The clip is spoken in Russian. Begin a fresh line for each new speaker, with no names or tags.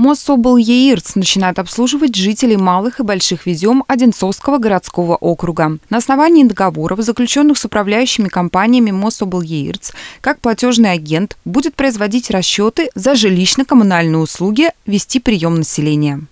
Мособл ЕИРЦ начинает обслуживать жителей малых и больших везем Одинцовского городского округа. На основании договоров, заключенных с управляющими компаниями Мособл ЕИРЦ, как платежный агент будет производить расчеты за жилищно-коммунальные услуги, вести прием населения.